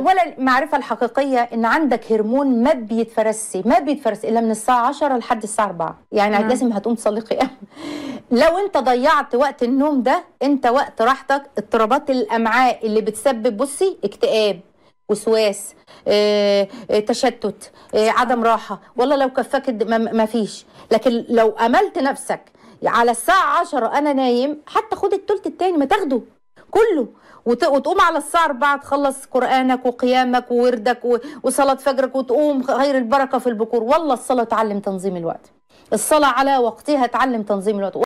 اولا المعرفه الحقيقيه ان عندك هرمون ما بيتفرسي ما بيتفرس الا من الساعه 10 لحد الساعه 4 يعني مم. نعم. لازم هتقوم تصلي قيام لو انت ضيعت وقت النوم ده انت وقت راحتك اضطرابات الامعاء اللي بتسبب بصي اكتئاب وسواس اه، اه، تشتت اه، عدم راحه والله لو كفاك ما فيش لكن لو املت نفسك على الساعه 10 انا نايم حتى خد الثلث التاني ما تاخده كله وتقوم على الساعة 4 تخلص قرآنك وقيامك ووردك وصلاة فجرك وتقوم غير البركة في البكور والله الصلاة تعلم تنظيم الوقت الصلاة على وقتها تعلم تنظيم الوقت